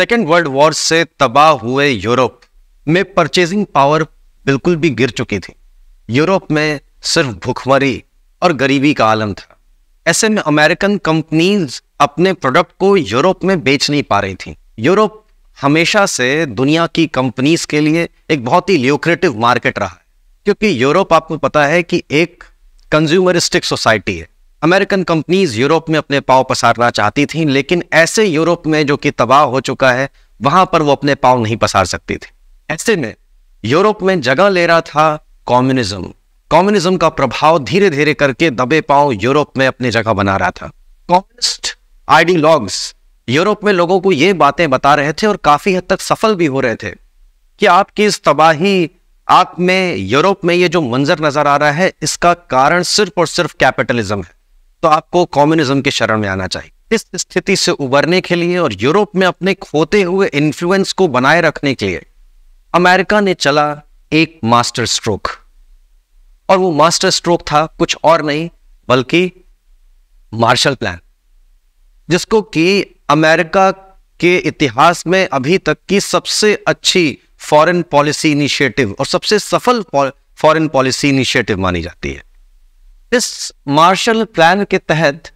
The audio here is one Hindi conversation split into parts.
सेकेंड वर्ल्ड वॉर से तबाह हुए यूरोप में परचेजिंग पावर बिल्कुल भी गिर चुकी थी यूरोप में सिर्फ भुखमरी और गरीबी का आलम था ऐसे में अमेरिकन कंपनीज अपने प्रोडक्ट को यूरोप में बेच नहीं पा रही थी यूरोप हमेशा से दुनिया की कंपनीज के लिए एक बहुत ही ल्यूक्रेटिव मार्केट रहा है क्योंकि यूरोप आपको पता है कि एक कंज्यूमरिस्टिक सोसाइटी है अमेरिकन कंपनीज यूरोप में अपने पाव पसारना चाहती थी लेकिन ऐसे यूरोप में जो कि तबाह हो चुका है वहां पर वो अपने पाव नहीं पसार सकती थी ऐसे में यूरोप में जगह ले रहा था कॉम्युनिज्म कॉम्युनिज्म का प्रभाव धीरे धीरे करके दबे पाओ यूरोप में अपनी जगह बना रहा था कॉम्युनिस्ट आइडियोलॉग्स यूरोप में लोगों को ये बातें बता रहे थे और काफी हद तक सफल भी हो रहे थे कि आपकी इस तबाही आप में यूरोप में ये जो मंजर नजर आ रहा है इसका कारण सिर्फ और सिर्फ कैपिटलिज्म है तो आपको कम्युनिज्म के शरण में आना चाहिए इस स्थिति से उबरने के लिए और यूरोप में अपने खोते हुए इन्फ्लुएंस को बनाए रखने के लिए अमेरिका ने चला एक मास्टर स्ट्रोक और वो मास्टर स्ट्रोक था कुछ और नहीं बल्कि मार्शल प्लान जिसको कि अमेरिका के इतिहास में अभी तक की सबसे अच्छी फॉरेन पॉलिसी इनिशिएटिव और सबसे सफल फॉरेन पॉलिसी इनिशिएटिव मानी जाती है इस मार्शल प्लान के तहत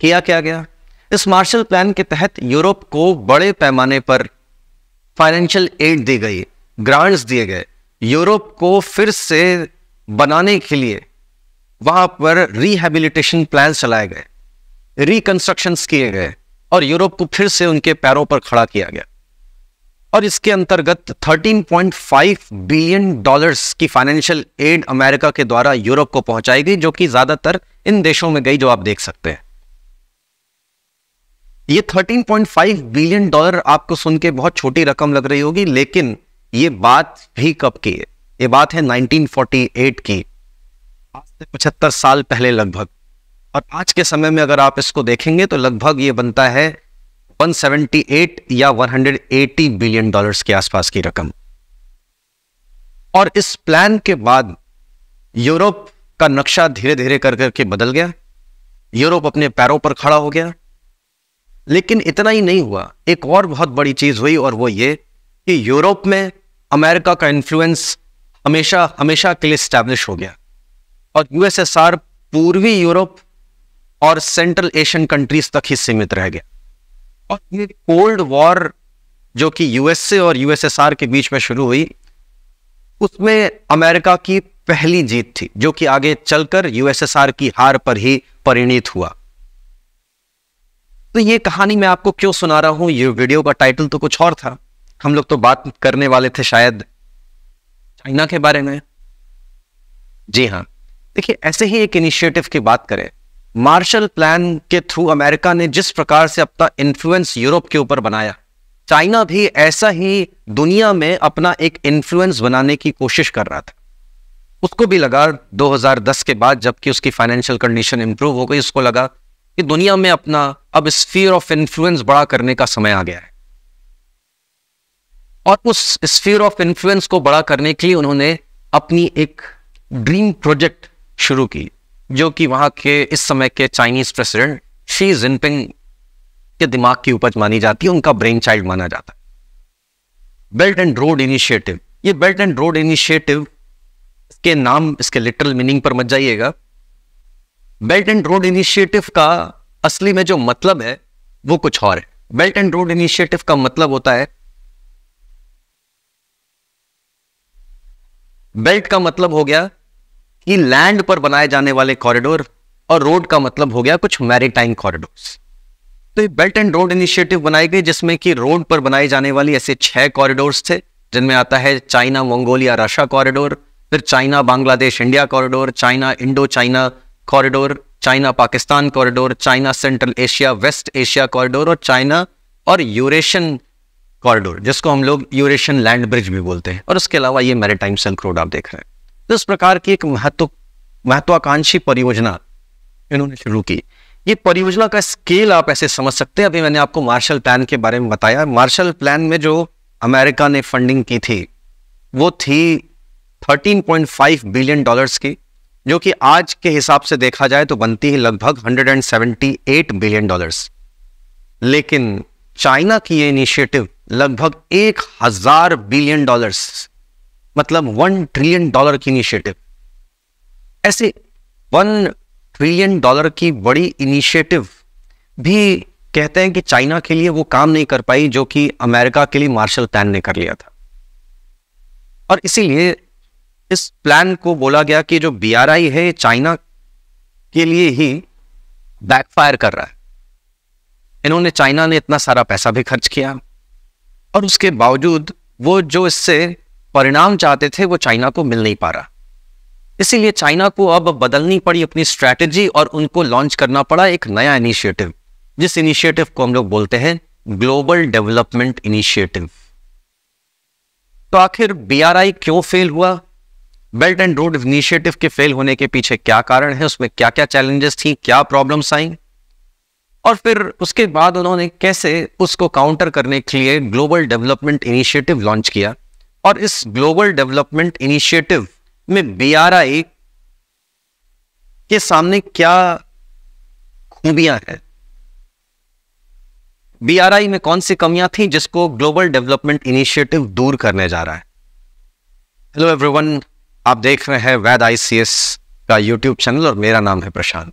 किया क्या गया इस मार्शल प्लान के तहत यूरोप को बड़े पैमाने पर फाइनेंशियल एड दी गई ग्रांट्स दिए गए यूरोप को फिर से बनाने के लिए वहां पर रिहेबिलिटेशन प्लान चलाए गए रिकंस्ट्रक्शंस किए गए और यूरोप को फिर से उनके पैरों पर खड़ा किया गया और इसके अंतर्गत 13.5 बिलियन डॉलर्स की फाइनेंशियल एड अमेरिका के द्वारा यूरोप को पहुंचाई गई जो कि ज्यादातर इन देशों में गई जो आप देख सकते हैं ये 13.5 बिलियन डॉलर आपको सुन के बहुत छोटी रकम लग रही होगी लेकिन ये बात भी कब की है ये बात है 1948 की आज से पचहत्तर साल पहले लगभग और आज के समय में अगर आप इसको देखेंगे तो लगभग ये बनता है 178 या 180 बिलियन डॉलर्स के आसपास की रकम और इस प्लान के बाद यूरोप का नक्शा धीरे धीरे कर करके बदल गया यूरोप अपने पैरों पर खड़ा हो गया लेकिन इतना ही नहीं हुआ एक और बहुत बड़ी चीज हुई और वो ये कि यूरोप में अमेरिका का इन्फ्लुएंस हमेशा हमेशा के लिए स्टैब्लिश हो गया और यूएसएसआर पूर्वी यूरोप और सेंट्रल एशियन कंट्रीज तक ही सीमित रह गया और ये कोल्ड वॉर जो कि यूएसए और यूएसएसआर के बीच में शुरू हुई उसमें अमेरिका की पहली जीत थी जो कि आगे चलकर यूएसएसआर की हार पर ही परिणित हुआ तो ये कहानी मैं आपको क्यों सुना रहा हूं ये वीडियो का टाइटल तो कुछ और था हम लोग तो बात करने वाले थे शायद चाइना के बारे में जी हाँ देखिए ऐसे ही एक इनिशिएटिव की बात करें मार्शल प्लान के थ्रू अमेरिका ने जिस प्रकार से अपना इन्फ्लुएंस यूरोप के ऊपर बनाया चाइना भी ऐसा ही दुनिया में अपना एक इन्फ्लुएंस बनाने की कोशिश कर रहा था उसको भी लगा 2010 के बाद जबकि उसकी फाइनेंशियल कंडीशन इंप्रूव हो गई उसको लगा कि दुनिया में अपना अब स्फीयर ऑफ इन्फ्लुएंस बड़ा करने का समय आ गया है और उस स्फीयर ऑफ इन्फ्लुएंस को बड़ा करने के लिए उन्होंने अपनी एक ड्रीम प्रोजेक्ट शुरू की जो कि वहां के इस समय के चाइनीज प्रेसिडेंट शी जिनपिंग के दिमाग की उपज मानी जाती है उनका ब्रेन चाइल्ड माना जाता है बेल्ट एंड रोड इनिशिएटिव ये बेल्ट एंड रोड इनिशिएटिव के नाम इसके लिटरल मीनिंग पर मत जाइएगा बेल्ट एंड रोड इनिशिएटिव का असली में जो मतलब है वो कुछ और है बेल्ट एंड रोड इनिशिएटिव का मतलब होता है बेल्ट का मतलब हो गया कि लैंड पर बनाए जाने वाले कॉरिडोर और रोड का मतलब हो गया कुछ मैरिटाइम कॉरिडोर्स तो ये बेल्ट एंड रोड इनिशिएटिव बनाई गई जिसमें कि रोड पर बनाए जाने वाली ऐसे छह कॉरिडोर्स थे जिनमें आता है चाइना मंगोलिया रशिया कॉरिडोर फिर China Bangladesh India corridor China Indo China corridor China Pakistan corridor China Central Asia West Asia corridor और चाइना और यूरेशियन कॉरिडोर जिसको हम लोग यूरेशियन लैंड ब्रिज भी बोलते हैं और उसके अलावा ये मैरिटाइम सिल्क रोड आप देख रहे हैं इस प्रकार की एक महत्व महत्वाकांक्षी परियोजना इन्होंने शुरू की ये परियोजना का स्केल आप ऐसे समझ सकते हैं अभी मैंने आपको मार्शल प्लान के बारे में बताया मार्शल प्लान में जो अमेरिका ने फंडिंग की थी वो थी 13.5 बिलियन डॉलर्स की जो कि आज के हिसाब से देखा जाए तो बनती है लगभग 178 बिलियन डॉलर्स लेकिन चाइना की ये इनिशिएटिव लगभग एक हजार बिलियन डॉलर्स मतलब वन ट्रिलियन डॉलर की इनिशिएटिव ऐसे वन ट्रिलियन डॉलर की बड़ी इनिशिएटिव भी कहते हैं कि चाइना के लिए वो काम नहीं कर पाई जो कि अमेरिका के लिए मार्शल प्लान ने कर लिया था और इसीलिए इस प्लान को बोला गया कि जो बी है चाइना के लिए ही बैकफायर कर रहा है इन्होंने चाइना ने इतना सारा पैसा भी खर्च किया और उसके बावजूद वो जो इससे परिणाम चाहते थे वो चाइना को मिल नहीं पा रहा इसीलिए चाइना को अब बदलनी पड़ी अपनी स्ट्रैटेजी और उनको लॉन्च करना पड़ा एक नया इनिशिएटिव जिस इनिशिएटिव को हम लोग बोलते हैं ग्लोबल डेवलपमेंट इनिशिएटिव तो आखिर बीआरआई क्यों फेल हुआ बेल्ट एंड रोड इनिशिएटिव के फेल होने के पीछे क्या कारण है उसमें क्या क्या चैलेंजेस थी क्या प्रॉब्लम्स आई और फिर उसके बाद उन्होंने कैसे उसको काउंटर करने के लिए ग्लोबल डेवलपमेंट इनिशिएटिव लॉन्च किया और इस ग्लोबल डेवलपमेंट इनिशिएटिव में बी के सामने क्या खूबियां हैं बी में कौन सी कमियां थी जिसको ग्लोबल डेवलपमेंट इनिशिएटिव दूर करने जा रहा है हेलो एवरीवन आप देख रहे हैं वैद आई का यूट्यूब चैनल और मेरा नाम है प्रशांत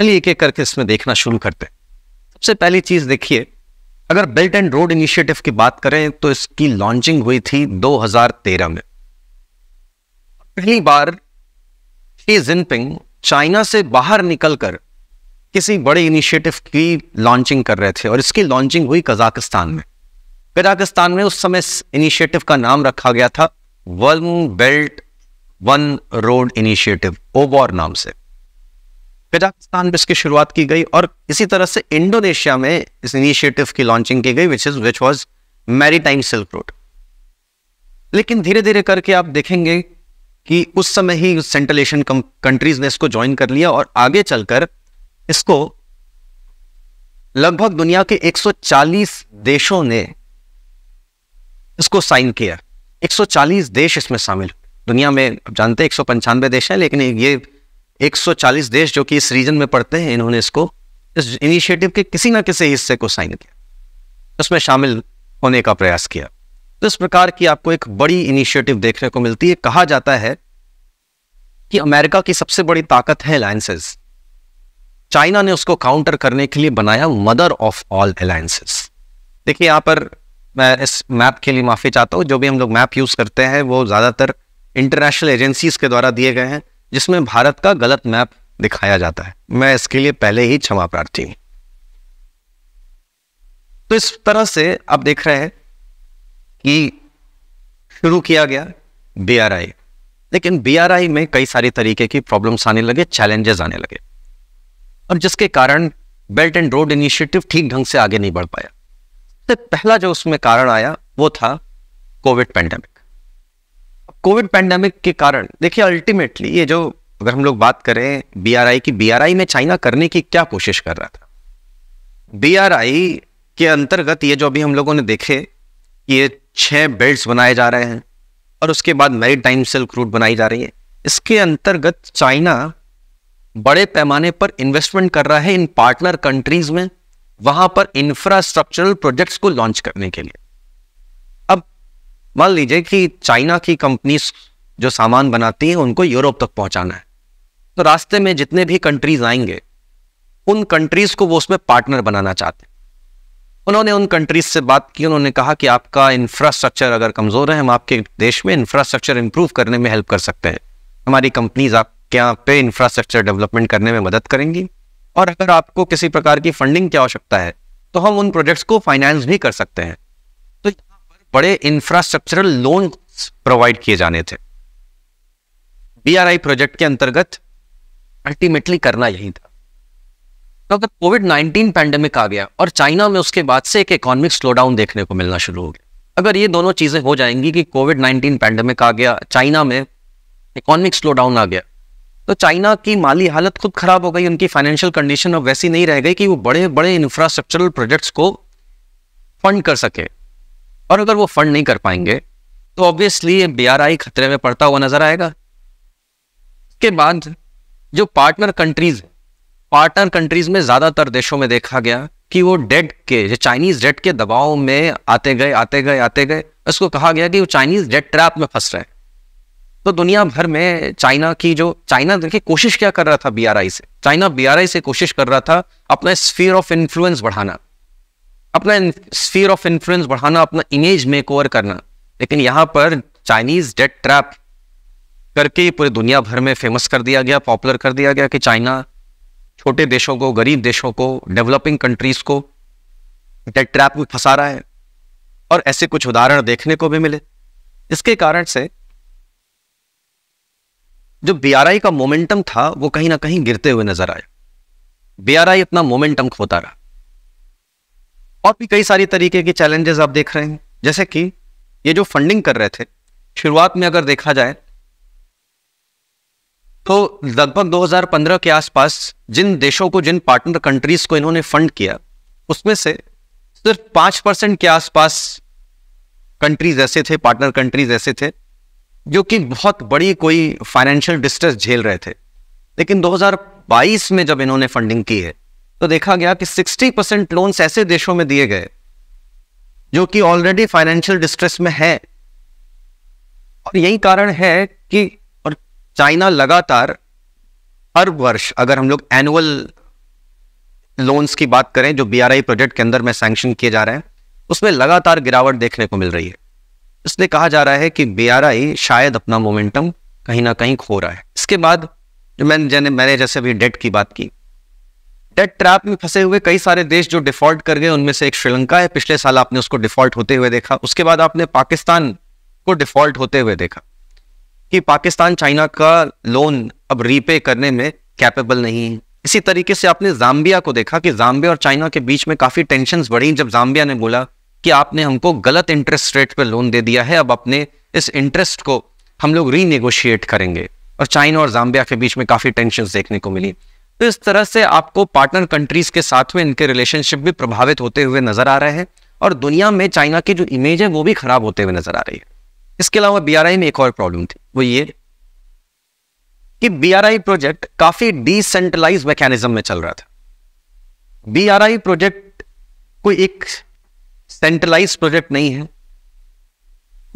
चलिए एक एक करके इसमें देखना शुरू करते हैं सबसे पहली चीज देखिए अगर बेल्ट एंड रोड इनिशिएटिव की बात करें तो इसकी लॉन्चिंग हुई थी 2013 में पहली बार शी जिनपिंग चाइना से बाहर निकलकर किसी बड़े इनिशिएटिव की लॉन्चिंग कर रहे थे और इसकी लॉन्चिंग हुई कजाकिस्तान में कजाकिस्तान में उस समय इनिशिएटिव का नाम रखा गया था one belt one road initiative OBOR नाम से कजाकिस्तान में इसकी शुरुआत की गई और इसी तरह से इंडोनेशिया में इस इनिशिएटिव की लॉन्चिंग की गई which is which was maritime silk road लेकिन धीरे धीरे करके आप देखेंगे कि उस समय ही सेंट्रल एशियन कंट्रीज ने इसको ज्वाइन कर लिया और आगे चलकर इसको लगभग दुनिया के 140 देशों ने इसको साइन किया 140 देश इसमें शामिल दुनिया में आप जानते हैं एक देश हैं लेकिन ये 140 देश जो कि इस रीजन में पड़ते हैं इन्होंने इसको इस इनिशिएटिव के किसी ना किसी हिस्से को साइन किया उसमें शामिल होने का प्रयास किया तो इस प्रकार की आपको एक बड़ी इनिशिएटिव देखने को मिलती है कहा जाता है कि अमेरिका की सबसे बड़ी ताकत है अलायंसेस चाइना ने उसको काउंटर करने के लिए बनाया मदर ऑफ ऑल अलायंसेस देखिए यहां पर मैं इस मैप के लिए माफ़ी चाहता हूं जो भी हम लोग मैप यूज़ करते हैं वो ज़्यादातर इंटरनेशनल एजेंसीज के द्वारा दिए गए हैं जिसमें भारत का गलत मैप दिखाया जाता है मैं इसके लिए पहले ही क्षमा प्रार्थी हूं तो इस तरह से आप देख रहे हैं कि शुरू किया गया बीआरआई लेकिन बीआरआई में कई सारी तरीके की प्रॉब्लम्स आने लगे चैलेंजेस आने लगे और जिसके कारण बेल्ट एंड रोड इनिशिएटिव ठीक ढंग से आगे नहीं बढ़ पाया तो पहला जो उसमें कारण आया वो था कोविड पैंडेमिक कोविड पैंडेमिक के कारण देखिए अल्टीमेटली ये जो अगर हम लोग बात करें बीआरआई की बीआरआई में चाइना करने की क्या कोशिश कर रहा था बीआरआई के अंतर्गत ये जो अभी हम लोगों ने देखे ये छह बेल्ट बनाए जा रहे हैं और उसके बाद मेरी टाइम सिल्क रूट बनाई जा रही है इसके अंतर्गत चाइना बड़े पैमाने पर इन्वेस्टमेंट कर रहा है इन पार्टनर कंट्रीज में वहां पर इंफ्रास्ट्रक्चरल प्रोजेक्ट्स को लॉन्च करने के लिए मान लीजिए कि चाइना की कंपनीज जो सामान बनाती हैं उनको यूरोप तक पहुंचाना है तो रास्ते में जितने भी कंट्रीज आएंगे उन कंट्रीज को वो उसमें पार्टनर बनाना चाहते हैं उन्होंने उन कंट्रीज से बात की उन्होंने कहा कि आपका इंफ्रास्ट्रक्चर अगर कमज़ोर है हम आपके देश में इंफ्रास्ट्रक्चर इंप्रूव करने में हेल्प कर सकते हैं हमारी कंपनीज आपके यहाँ पे इंफ्रास्ट्रक्चर डेवलपमेंट करने में मदद करेंगी और अगर आपको किसी प्रकार की फंडिंग की आवश्यकता है तो हम उन प्रोजेक्ट्स को फाइनेंस भी कर सकते हैं बड़े इंफ्रास्ट्रक्चरल लोन प्रोवाइड किए जाने थे बीआरआई प्रोजेक्ट के अंतर्गत अल्टीमेटली करना यही था तो अगर कोविड नाइनटीन पैंडेमिक आ गया और चाइना में उसके बाद से एक इकोनॉमिक स्लोडाउन देखने को मिलना शुरू हो गया अगर ये दोनों चीजें हो जाएंगी कि कोविड नाइनटीन पैंडेमिक आ गया चाइना में इकोनॉमिक स्लोडाउन आ गया तो चाइना की माली हालत खुद खराब हो गई उनकी फाइनेंशियल कंडीशन अब वैसी नहीं रह गई कि वो बड़े बड़े इंफ्रास्ट्रक्चरल प्रोजेक्ट्स को फंड कर सके और अगर वो फंड नहीं कर पाएंगे तो ऑब्वियसली बीआरआई खतरे में पड़ता हुआ नजर आएगा इसके बाद जो पार्टनर कंट्रीज पार्टनर कंट्रीज में ज्यादातर देशों में देखा गया कि वो डेट के जो चाइनीज डेट के दबाव में आते गए आते गए आते गए उसको कहा गया कि वो चाइनीज डेट ट्रैप में फंस रहे तो दुनिया भर में चाइना की जो चाइना देखिए कोशिश क्या कर रहा था बीआरआई से चाइना बीआरआई से कोशिश कर रहा था अपना स्फीयर ऑफ इन्फ्लुएंस बढ़ाना अपना स्फीयर ऑफ इन्फ्लुएंस बढ़ाना अपना इमेज मेक ओवर करना लेकिन यहाँ पर चाइनीज डेट ट्रैप करके पूरे दुनिया भर में फेमस कर दिया गया पॉपुलर कर दिया गया कि चाइना छोटे देशों को गरीब देशों को डेवलपिंग कंट्रीज को डेट ट्रैप में फंसा रहा है और ऐसे कुछ उदाहरण देखने को भी मिले इसके कारण से जो बीआरआई का मोमेंटम था वो कहीं ना कहीं गिरते हुए नजर आया बीआरआई अपना मोमेंटम खोता रहा और भी कई सारी तरीके के चैलेंजेस आप देख रहे हैं जैसे कि ये जो फंडिंग कर रहे थे शुरुआत में अगर देखा जाए तो लगभग 2015 के आसपास जिन देशों को जिन पार्टनर कंट्रीज को इन्होंने फंड किया उसमें से सिर्फ पांच परसेंट के आसपास कंट्रीज ऐसे थे पार्टनर कंट्रीज ऐसे थे जो कि बहुत बड़ी कोई फाइनेंशियल डिस्ट्रेस झेल रहे थे लेकिन 2022 में जब इन्होंने फंडिंग की है तो देखा गया कि 60 परसेंट लोन ऐसे देशों में दिए गए जो कि ऑलरेडी फाइनेंशियल डिस्ट्रेस में है और यही कारण है कि और चाइना लगातार हर वर्ष अगर हम लोग एनुअल लोन्स की बात करें जो बीआरआई प्रोजेक्ट के अंदर में सैंक्शन किए जा रहे हैं उसमें लगातार गिरावट देखने को मिल रही है इसलिए कहा जा रहा है कि बीआरआई शायद अपना मोमेंटम कहीं ना कहीं खो रहा है इसके बाद जो मैंने मैंने जैसे अभी डेट की बात की डेट ट्रैप में फंसे हुए कई सारे देश जो डिफॉल्ट कर गए उनमें से एक श्रीलंका है पिछले साल आपने उसको डिफॉल्ट होते हुए देखा उसके बाद आपने पाकिस्तान को डिफॉल्ट होते हुए देखा कि पाकिस्तान चाइना का लोन अब रीपे करने में कैपेबल नहीं है इसी तरीके से आपने जाम्बिया को देखा कि जाम्बिया और चाइना के बीच में काफ़ी टेंशन बढ़ी जब जाम्बिया ने बोला कि आपने हमको गलत इंटरेस्ट रेट पर लोन दे दिया है अब अपने इस इंटरेस्ट को हम लोग रीनेगोशिएट करेंगे और चाइना और जाम्बिया के बीच में काफ़ी टेंशन देखने को मिली तो इस तरह से आपको पार्टनर कंट्रीज के साथ में इनके रिलेशनशिप भी प्रभावित होते हुए नजर आ रहे हैं और दुनिया में चाइना की जो इमेज है वो भी खराब होते हुए नजर आ रही है इसके अलावा बीआरआई में एक और प्रॉब्लम थी वो ये कि बीआरआई प्रोजेक्ट काफी डिसेंट्रलाइज मैकेनिज्म में चल रहा था बीआरआई प्रोजेक्ट कोई एक सेंट्रलाइज प्रोजेक्ट नहीं है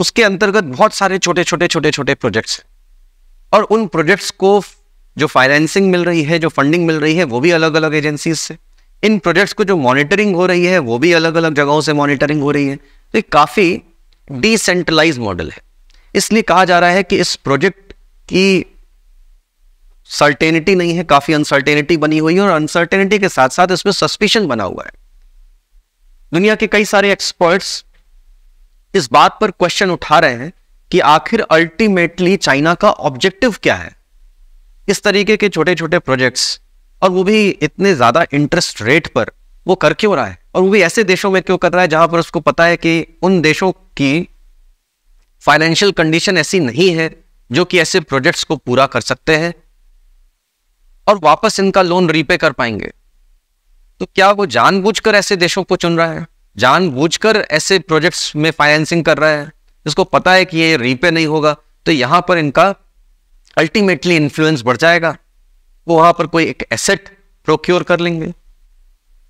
उसके अंतर्गत बहुत सारे छोटे छोटे छोटे छोटे प्रोजेक्ट्स और उन प्रोजेक्ट्स को जो फाइनेंसिंग मिल रही है जो फंडिंग मिल रही है वो भी अलग अलग एजेंसीज से इन प्रोजेक्ट्स को जो मॉनिटरिंग हो रही है वो भी अलग अलग जगहों से मॉनिटरिंग हो रही है तो काफ़ी डिसेंट्रलाइज मॉडल है इसलिए कहा जा रहा है कि इस प्रोजेक्ट की सर्टेनिटी नहीं है काफ़ी अनसर्टेनिटी बनी हुई है और अनसर्टेनिटी के साथ साथ इसमें सस्पिशन बना हुआ है दुनिया के कई सारे एक्सपर्ट्स इस बात पर क्वेश्चन उठा रहे हैं कि आखिर अल्टीमेटली चाइना का ऑब्जेक्टिव क्या है इस तरीके के छोटे छोटे प्रोजेक्ट्स और वो भी इतने ज़्यादा इंटरेस्ट रेट पर वो कर क्यों रहा है और वो भी ऐसे देशों में क्यों कर रहा है जहां पर उसको पता है कि उन देशों की फाइनेंशियल कंडीशन ऐसी नहीं है जो कि ऐसे प्रोजेक्ट्स को पूरा कर सकते हैं और वापस इनका लोन रीपे कर पाएंगे तो क्या वो जानबूझकर ऐसे देशों को चुन रहा है जानबूझकर ऐसे प्रोजेक्ट्स में फाइनेंसिंग कर रहा है जिसको पता है कि ये रीपे नहीं होगा तो यहां पर इनका अल्टीमेटली इन्फ्लुएंस बढ़ जाएगा वो वहां पर कोई एक एसेट प्रोक्योर कर लेंगे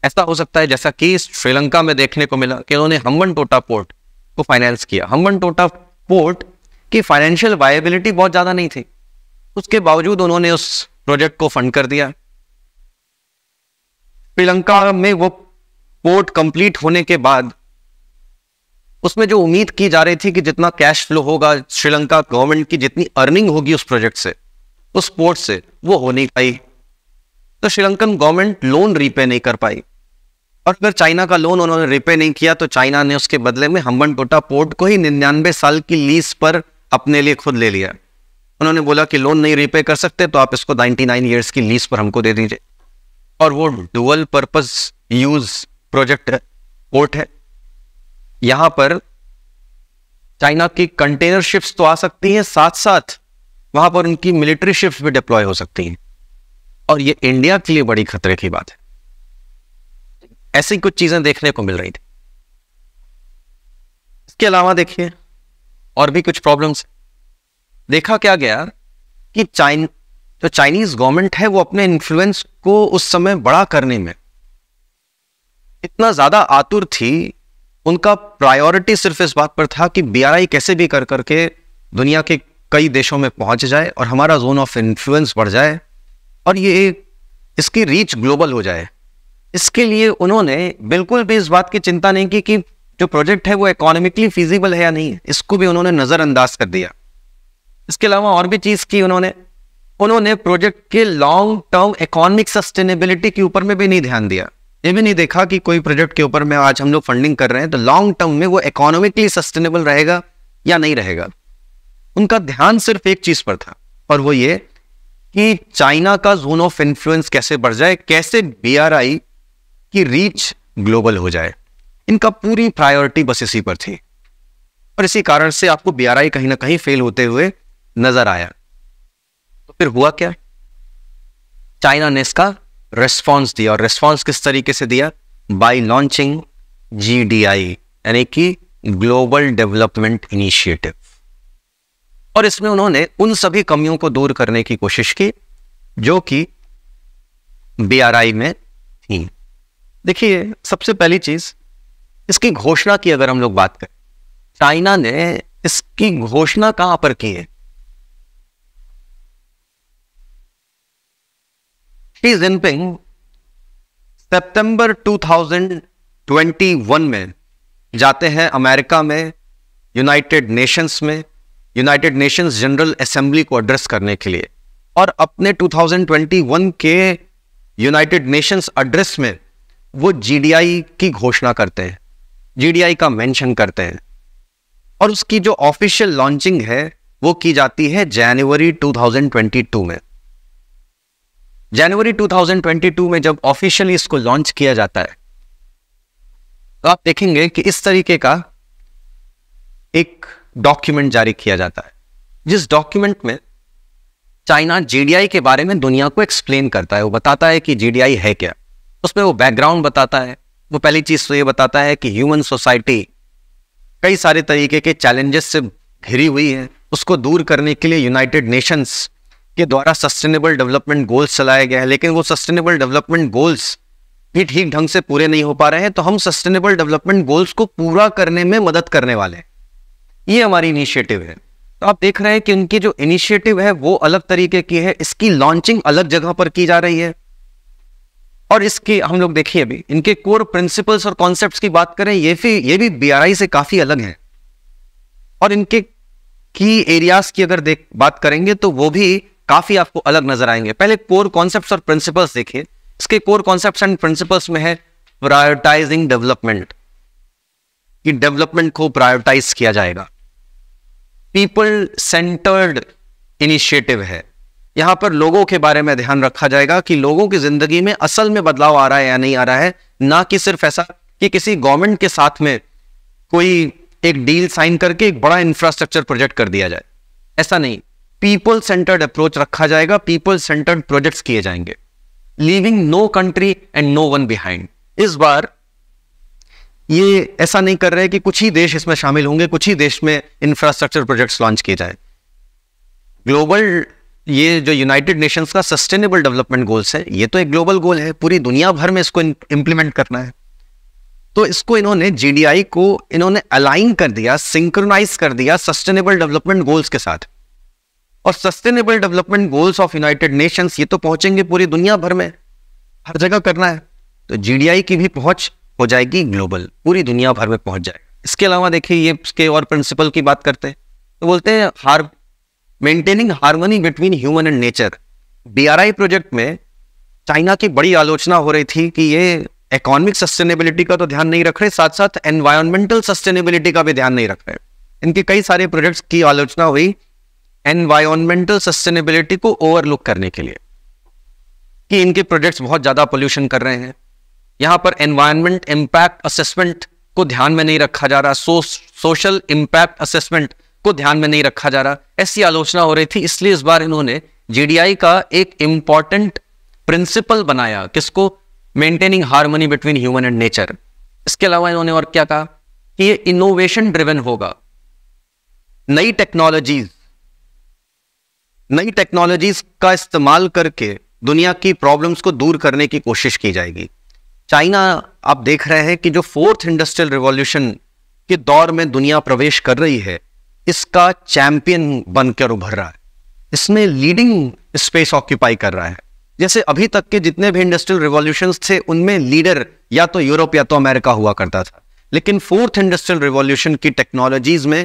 ऐसा हो सकता है जैसा कि श्रीलंका में देखने को मिला कि उन्होंने हमवन टोटा पोर्ट को फाइनेंस किया हमवन टोटा पोर्ट की फाइनेंशियल वायबिलिटी बहुत ज़्यादा नहीं थी उसके बावजूद उन्होंने उस प्रोजेक्ट को फंड कर दिया श्रीलंका में वो पोर्ट कंप्लीट होने के बाद उसमें जो उम्मीद की जा रही थी कि जितना कैश फ्लो होगा श्रीलंका गवर्नमेंट की जितनी अर्निंग होगी उस प्रोजेक्ट से उस पोर्ट से वो हो नहीं पाई तो श्रीलंकन गवर्नमेंट लोन रीपे नहीं कर पाई और अगर चाइना का लोन उन्होंने रिपे नहीं किया तो चाइना ने उसके बदले में हम्बन टोटा पोर्ट को ही निन्यानवे साल की लीज पर अपने लिए खुद ले लिया उन्होंने बोला कि लोन नहीं रिपे कर सकते तो आप इसको 99 नाइन ईयर्स की लीज पर हमको दे दीजिए और वो डुअल पर्पज यूज प्रोजेक्ट है पोर्ट है यहां पर चाइना की कंटेनर शिप्स तो आ सकती हैं साथ साथ वहां पर उनकी मिलिट्री शिप्स भी डिप्लॉय हो सकती हैं और ये इंडिया के लिए बड़ी खतरे की बात है ऐसी कुछ चीजें देखने को मिल रही थी इसके अलावा देखिए और भी कुछ प्रॉब्लम्स देखा क्या गया कि चाइन जो चाइनीज गवर्नमेंट है वो अपने इन्फ्लुएंस को उस समय बड़ा करने में इतना ज्यादा आतुर थी उनका प्रायोरिटी सिर्फ इस बात पर था कि बी कैसे भी कर करके दुनिया के कई देशों में पहुंच जाए और हमारा जोन ऑफ इन्फ्लुएंस बढ़ जाए और ये इसकी रीच ग्लोबल हो जाए इसके लिए उन्होंने बिल्कुल भी इस बात की चिंता नहीं की कि जो प्रोजेक्ट है वो इकोनॉमिकली फिजिबल है या नहीं इसको भी उन्होंने नज़रअंदाज कर दिया इसके अलावा और भी चीज़ की उन्होंने उन्होंने प्रोजेक्ट के लॉन्ग टर्म इकोनॉमिक सस्टेनेबिलिटी के ऊपर में भी नहीं ध्यान दिया ये भी नहीं देखा कि कोई प्रोजेक्ट के ऊपर में आज हम लोग फंडिंग कर रहे हैं तो लॉन्ग टर्म में वो इकोनॉमिकली सस्टेनेबल रहेगा या नहीं रहेगा उनका ध्यान सिर्फ एक चीज पर था और वो ये कि चाइना का जोन ऑफ इन्फ्लुएंस कैसे बढ़ जाए कैसे बीआरआई की रीच ग्लोबल हो जाए इनका पूरी प्रायोरिटी बस इसी पर थी और इसी कारण से आपको बीआरआई कहीं ना कहीं फेल होते हुए नजर आया तो फिर हुआ क्या चाइना ने इसका रेस्पॉन्स दिया और रेस्पॉन्स किस तरीके से दिया बाय लॉन्चिंग जीडीआई यानी कि ग्लोबल डेवलपमेंट इनिशिएटिव और इसमें उन्होंने उन सभी कमियों को दूर करने की कोशिश की जो कि बी में थी देखिए सबसे पहली चीज इसकी घोषणा की अगर हम लोग बात करें चाइना ने इसकी घोषणा कहां पर की है शी जिनपिंग सितंबर 2021 में जाते हैं अमेरिका में यूनाइटेड नेशंस में यूनाइटेड नेशंस जनरल असेंबली को एड्रेस करने के लिए और अपने 2021 के यूनाइटेड नेशंस एड्रेस में वो जीडीआई की घोषणा करते हैं जीडीआई का मेंशन करते हैं और उसकी जो ऑफिशियल लॉन्चिंग है वो की जाती है जनवरी 2022 में जनवरी 2022 में जब ऑफिशियली इसको लॉन्च किया जाता है तो आप देखेंगे कि इस तरीके का एक डॉक्यूमेंट जारी किया जाता है जिस डॉक्यूमेंट में चाइना जीडीआई के बारे में दुनिया को एक्सप्लेन करता है वो बताता है कि जीडीआई है क्या उसमें वो बैकग्राउंड बताता है वो पहली चीज तो ये बताता है कि ह्यूमन सोसाइटी कई सारे तरीके के चैलेंजेस से घिरी हुई है उसको दूर करने के लिए यूनाइटेड नेशंस के द्वारा सस्टेनेबल डेवलपमेंट गोल्स चलाया गया है लेकिन वो सस्टेनेबल डेवलपमेंट गोल्स भी ठीक ढंग से पूरे नहीं हो पा रहे हैं तो हम सस्टेनेबल डेवलपमेंट गोल्स को पूरा करने में मदद करने वाले हैं ये हमारी इनिशिएटिव है तो आप देख रहे हैं कि उनकी जो इनिशिएटिव है वो अलग तरीके की है इसकी लॉन्चिंग अलग जगह पर की जा रही है और इसकी हम लोग देखिए अभी इनके कोर प्रिंसिपल्स और कॉन्सेप्ट की बात करें ये भी ये भी बी से काफी अलग है और इनके की एरियाज की अगर देख बात करेंगे तो वो भी काफी आपको अलग नजर आएंगे पहले कोर कॉन्सेप्ट और प्रिंसिपल्स देखिए इसके कोर कॉन्सेप्ट एंड प्रिंसिपल्स में है प्रायोरिटाइजिंग डेवलपमेंट कि डेवलपमेंट को प्रायोरिटाइज किया जाएगा पीपल सेंटर्ड इनिशिएटिव है यहां पर लोगों के बारे में ध्यान रखा जाएगा कि लोगों की जिंदगी में असल में बदलाव आ रहा है या नहीं आ रहा है ना कि सिर्फ ऐसा कि किसी गवर्नमेंट के साथ में कोई एक डील साइन करके एक बड़ा इंफ्रास्ट्रक्चर प्रोजेक्ट कर दिया जाए ऐसा नहीं पीपल सेंटर्ड अप्रोच रखा जाएगा पीपल सेंटर्ड प्रोजेक्ट्स किए जाएंगे leaving no country and no one behind इस बार ये ऐसा नहीं कर रहे कि कुछ ही देश इसमें शामिल होंगे कुछ ही देश में इंफ्रास्ट्रक्चर प्रोजेक्ट्स लॉन्च किए जाए ग्लोबल ये जो यूनाइटेड नेशंस का सस्टेनेबल डेवलपमेंट गोल्स है ये तो एक ग्लोबल गोल है पूरी दुनिया भर में इसको इंप्लीमेंट करना है तो इसको इन्होंने जीडीआई को इन्होंने अलाइन कर दिया सिंक्रोनाइज कर दिया सस्टेनेबल डेवलपमेंट गोल्स के साथ और sustainable development goals of United Nations ये तो पहुंचेंगे पूरी दुनिया भर में हर जगह करना है तो जीडीआई की भी पहुंच हो जाएगी ग्लोबल पूरी दुनिया भर में पहुंच जाए इसके अलावा देखिए ये इसके और प्रिंसिपल की बात करते हैं तो बोलते हैं हार maintaining harmony between human and nature BRI project में चाइना की बड़ी आलोचना हो रही थी कि ये इकोनॉमिक सस्टेनेबिलिटी का तो ध्यान नहीं रख रहे साथ साथ एनवायरमेंटल सस्टेनेबिलिटी का भी ध्यान नहीं रख रहे इनके कई सारे प्रोजेक्ट्स की आलोचना हुई एनवायरमेंटल सस्टेनेबिलिटी को ओवरलुक करने के लिए कि इनके प्रोजेक्ट्स बहुत ज़्यादा पोल्यूशन कर रहे हैं यहां पर एनवायरमेंट इंपैक्ट असेसमेंट को ध्यान में नहीं रखा जा रहा सो, सोशल इंपैक्ट असेसमेंट को ध्यान में नहीं रखा जा रहा ऐसी आलोचना हो रही थी इसलिए इस बार इन्होंने जीडीआई का एक इंपॉर्टेंट प्रिंसिपल बनाया किसको maintaining harmony between human and nature इसके अलावा इन्होंने और क्या कहा कि ये इनोवेशन ड्रिवन होगा नई टेक्नोलॉजीज़ नई टेक्नोलॉजीज का इस्तेमाल करके दुनिया की प्रॉब्लम्स को दूर करने की कोशिश की जाएगी चाइना आप देख रहे हैं कि जो फोर्थ इंडस्ट्रियल रिवॉल्यूशन के दौर में दुनिया प्रवेश कर रही है इसका चैंपियन बनकर उभर रहा है इसमें लीडिंग स्पेस ऑक्यूपाई कर रहा है जैसे अभी तक के जितने भी इंडस्ट्रियल रिवॉल्यूशन थे उनमें लीडर या तो यूरोप या तो अमेरिका हुआ करता था लेकिन फोर्थ इंडस्ट्रियल रिवॉल्यूशन की टेक्नोलॉजीज में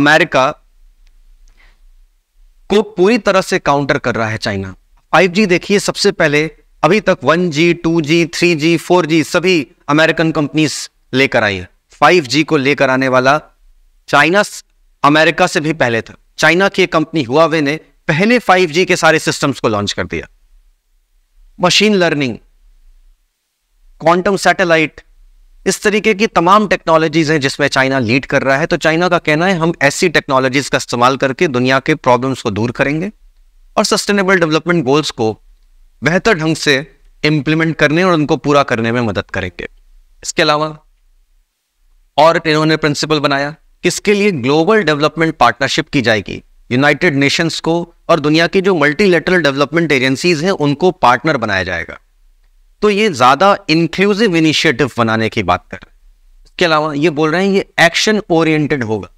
अमेरिका को पूरी तरह से काउंटर कर रहा है चाइना 5G देखिए सबसे पहले अभी तक 1G, 2G, 3G, 4G सभी अमेरिकन कंपनीज लेकर आई है 5G को लेकर आने वाला चाइना अमेरिका से भी पहले था चाइना की कंपनी वे ने पहले 5G के सारे सिस्टम्स को लॉन्च कर दिया मशीन लर्निंग क्वांटम सैटेलाइट इस तरीके की तमाम टेक्नोलॉजीज हैं जिसमें चाइना लीड कर रहा है तो चाइना का कहना है हम ऐसी टेक्नोलॉजीज का इस्तेमाल करके दुनिया के प्रॉब्लम्स को दूर करेंगे और सस्टेनेबल डेवलपमेंट गोल्स को बेहतर ढंग से इम्प्लीमेंट करने और उनको पूरा करने में मदद करेंगे इसके अलावा और इन्होंने प्रिंसिपल बनाया किसके लिए ग्लोबल डेवलपमेंट पार्टनरशिप की जाएगी यूनाइटेड नेशंस को और दुनिया की जो मल्टीलेटरल डेवलपमेंट एजेंसीज हैं उनको पार्टनर बनाया जाएगा तो ये ज़्यादा इंक्लूसिव इनिशिएटिव बनाने की बात कर रहे हैं इसके अलावा ये बोल रहे हैं ये एक्शन ओरिएंटेड होगा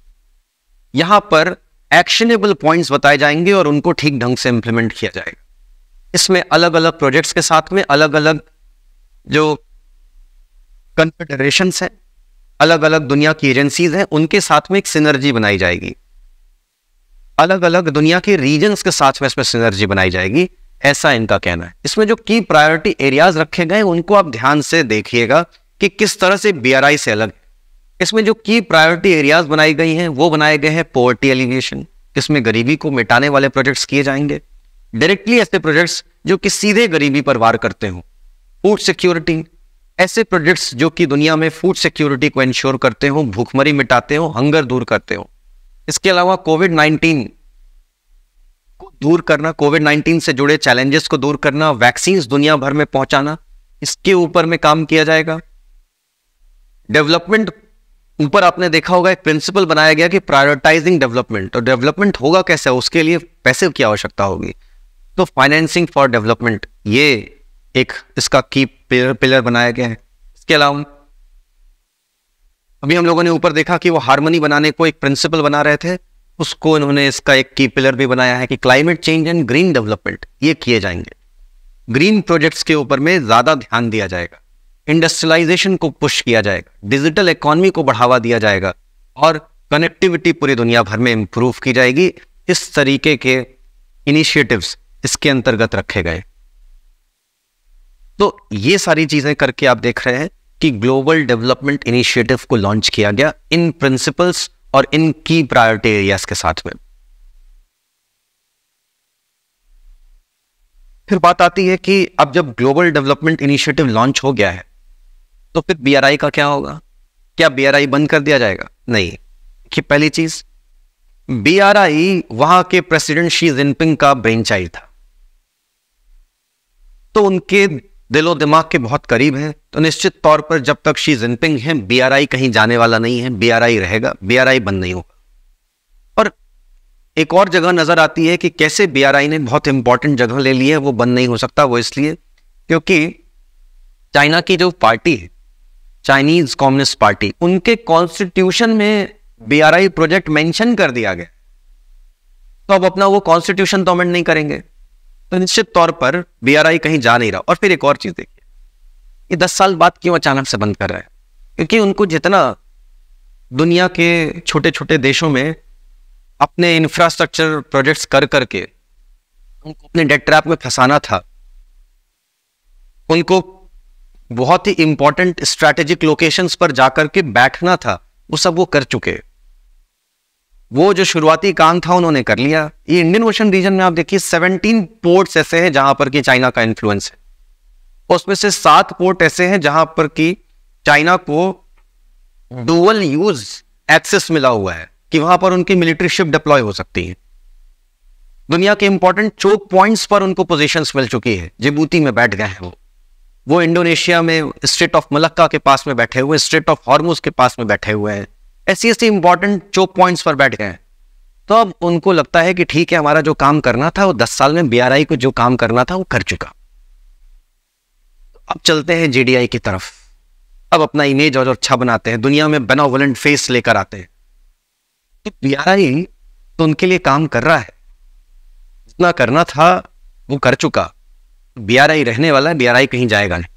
यहां पर एक्शनेबल पॉइंट्स बताए जाएंगे और उनको ठीक ढंग से इंप्लीमेंट किया जाएगा इसमें अलग अलग प्रोजेक्ट्स के साथ में अलग अलग जो कंसिडरेशंस है अलग अलग दुनिया की एजेंसीज हैं उनके साथ में एक सिनर्जी बनाई जाएगी अलग अलग दुनिया के रीजन्स के साथ में इसमें सिनर्जी बनाई जाएगी ऐसा इनका कहना है इसमें जो की प्रायोरिटी एरियाज रखे गए उनको आप ध्यान से देखिएगा कि किस तरह से बीआरआई से अलग इसमें जो की प्रायोरिटी एरियाज बनाई गई हैं वो बनाए गए हैं पॉवर्टी एलिगेशन इसमें गरीबी को मिटाने वाले प्रोजेक्ट्स किए जाएंगे डायरेक्टली ऐसे प्रोजेक्ट्स जो कि सीधे गरीबी पर वार करते हो फूड सिक्योरिटी ऐसे प्रोजेक्ट्स जो कि दुनिया में फूड सिक्योरिटी को इंश्योर करते हो भूखमरी मिटाते हो हंगर दूर करते हो इसके अलावा कोविड नाइनटीन दूर करना कोविड 19 से जुड़े चैलेंजेस को दूर करना वैक्सीन दुनिया भर में पहुंचाना इसके ऊपर में काम किया जाएगा डेवलपमेंट ऊपर आपने देखा होगा एक प्रिंसिपल बनाया गया कि प्रायोरिटाइजिंग डेवलपमेंट और डेवलपमेंट होगा कैसे उसके लिए पैसे की आवश्यकता होगी तो फाइनेंसिंग फॉर डेवलपमेंट ये एक इसका की पिलर, पिलर बनाया गया है इसके अलावा अभी हम लोगों ने ऊपर देखा कि वो हारमोनी बनाने को एक प्रिंसिपल बना रहे थे उसको इन्होंने इसका एक की पिलर भी बनाया है कि climate change and green development ये किए जाएंगे ग्रीन प्रोजेक्ट्स के ऊपर में ज़्यादा ध्यान दिया जाएगा इंडस्ट्रियलाइजेशन को पुश किया जाएगा डिजिटल इकोनॉमी को बढ़ावा दिया जाएगा और कनेक्टिविटी पूरी दुनिया भर में इंप्रूव की जाएगी इस तरीके के इनिशिएटिव्स इसके अंतर्गत रखे गए तो ये सारी चीज़ें करके आप देख रहे हैं कि ग्लोबल डेवलपमेंट इनिशिएटिव को लॉन्च किया गया इन प्रिंसिपल्स और इन की प्रायोरिटी एरियाज के साथ में फिर बात आती है कि अब जब ग्लोबल डेवलपमेंट इनिशिएटिव लॉन्च हो गया है तो फिर बीआरआई का क्या होगा क्या बीआरआई बंद कर दिया जाएगा नहीं कि पहली चीज बीआरआई वहां के प्रेसिडेंट शी जिनपिंग का ब्रेन चाइल्ड था तो उनके दिलो दिमाग के बहुत करीब हैं तो निश्चित तौर पर जब तक शी जिनपिंग है बीआरआई कहीं जाने वाला नहीं है बीआरआई रहेगा बीआरआई बंद नहीं होगा और एक और जगह नजर आती है कि कैसे बीआरआई ने बहुत इंपॉर्टेंट जगह ले ली है वो बंद नहीं हो सकता वो इसलिए क्योंकि चाइना की जो पार्टी है चाइनीज कम्युनिस्ट पार्टी उनके कॉन्स्टिट्यूशन में बीआरआई प्रोजेक्ट मेंशन कर दिया गया तो अब अपना वो कॉन्स्टिट्यूशन तो अमेंड नहीं करेंगे तो निश्चित तौर पर बी कहीं जा नहीं रहा और फिर एक और चीज देखिए ये दस साल बाद क्यों अचानक से बंद कर रहा है क्योंकि उनको जितना दुनिया के छोटे छोटे देशों में अपने इंफ्रास्ट्रक्चर प्रोजेक्ट्स कर करके उनको अपने डेट ट्रैप में फंसाना था उनको बहुत ही इंपॉर्टेंट स्ट्रैटेजिक लोकेशंस पर जाकर के बैठना था वो सब वो कर चुके हैं वो जो शुरुआती काम था उन्होंने कर लिया ये इंडियन ओशन रीजन में आप देखिए सेवनटीन पोर्ट्स ऐसे हैं जहां पर कि चाइना का इन्फ्लुएंस है उसमें से सात पोर्ट ऐसे हैं जहां पर कि चाइना को डुअल यूज एक्सेस मिला हुआ है कि वहां पर उनकी मिलिट्री शिप डिप्लॉय हो सकती है दुनिया के इंपॉर्टेंट चोक पॉइंट्स पर उनको पोजीशन मिल चुकी है जिबूती में बैठ गए हैं वो वो इंडोनेशिया में स्ट्रेट ऑफ मलक्का के पास में बैठे हुए स्ट्रेट ऑफ हॉर्मोज के पास में बैठे हुए हैं S C important choke points पर बैठ गए हैं तो अब उनको लगता है कि ठीक है हमारा जो काम करना था वो दस साल में बी को जो काम करना था वो कर चुका अब चलते हैं आई की तरफ अब अपना इमेज और अच्छा बनाते हैं दुनिया में बेनोवलेंट फेस लेकर आते हैं तो बी तो उनके लिए काम कर रहा है जितना करना था वो कर चुका बी रहने वाला है बी कहीं जाएगा नहीं